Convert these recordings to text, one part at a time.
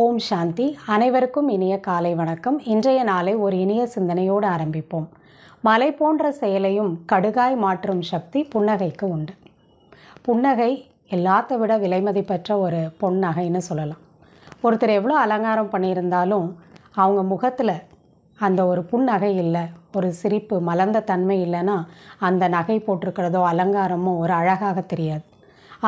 ஓம் சாந்தி அனைவருக்கும் இனிய காலை வணக்கம் இன்றைய நாளை ஒரு இனிய சிந்தனையோடு ஆரம்பிப்போம் மலை போன்ற செயலையும் கடுகாய் மாற்றும் சக்தி புன்னகைக்கு உண்டு புன்னகை எல்லாத்த விட விலைமதி பெற்ற ஒரு பொன்னகைன்னு சொல்லலாம் ஒருத்தர் எவ்வளோ அலங்காரம் பண்ணியிருந்தாலும் அவங்க முகத்தில் அந்த ஒரு புன்னகை இல்லை ஒரு சிரிப்பு மலர்ந்த தன்மை இல்லைன்னா அந்த நகை போட்டிருக்கிறதோ அலங்காரமோ ஒரு அழகாக தெரியாது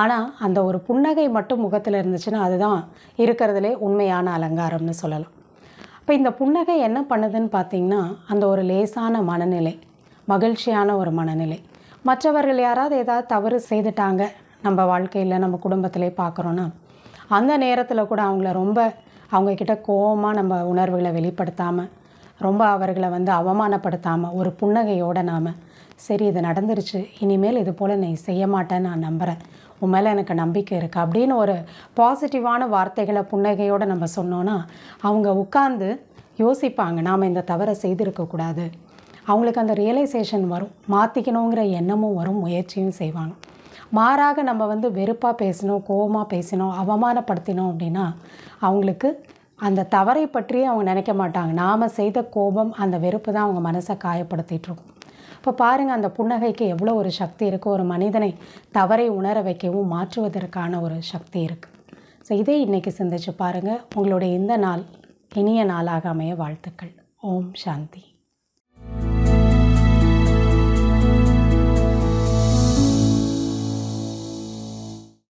ஆனால் அந்த ஒரு புன்னகை மட்டும் முகத்தில் இருந்துச்சுன்னா அதுதான் இருக்கிறதுலே உண்மையான அலங்காரம்னு சொல்லலாம் இப்போ இந்த புன்னகை என்ன பண்ணுதுன்னு பார்த்திங்கன்னா அந்த ஒரு லேசான மனநிலை மகிழ்ச்சியான ஒரு மனநிலை மற்றவர்கள் யாராவது ஏதாவது தவறு செய்துட்டாங்க நம்ம வாழ்க்கையில் நம்ம குடும்பத்திலே பார்க்குறோன்னா அந்த நேரத்தில் கூட அவங்கள ரொம்ப அவங்கக்கிட்ட கோபமாக நம்ம உணர்வுகளை வெளிப்படுத்தாமல் ரொம்ப அவர்களை வந்து அவமானப்படுத்தாமல் ஒரு புன்னகையோடு நாம் சரி இது நடந்துருச்சு இனிமேல் இது போல் நீ செய்ய மாட்டேன்னு நான் நம்புகிறேன் உன் மேலே எனக்கு நம்பிக்கை இருக்குது அப்படின்னு ஒரு பாசிட்டிவான வார்த்தைகளை புன்னகையோடு நம்ம சொன்னோன்னா அவங்க உட்காந்து யோசிப்பாங்க நாம் இந்த தவறை செய்திருக்கக்கூடாது அவங்களுக்கு அந்த ரியலைசேஷன் வரும் மாற்றிக்கணுங்கிற எண்ணமும் வரும் முயற்சியும் செய்வாங்க மாறாக நம்ம வந்து வெறுப்பாக பேசினோம் கோபமாக பேசினோம் அவமானப்படுத்தினோம் அப்படின்னா அவங்களுக்கு அந்த தவறை பற்றி அவங்க நினைக்க மாட்டாங்க நாம் செய்த கோபம் அந்த வெறுப்பு தான் அவங்க மனசை காயப்படுத்திகிட்ருக்கும் இப்போ பாருங்கள் அந்த புன்னகைக்கு எவ்வளோ ஒரு சக்தி இருக்குது ஒரு மனிதனை தவறை உணர வைக்கவும் மாற்றுவதற்கான ஒரு சக்தி இருக்குது ஸோ இதே இன்றைக்கி சிந்திச்சு பாருங்கள் உங்களுடைய இந்த நாள் இனிய நாளாக அமைய வாழ்த்துக்கள் ஓம் சாந்தி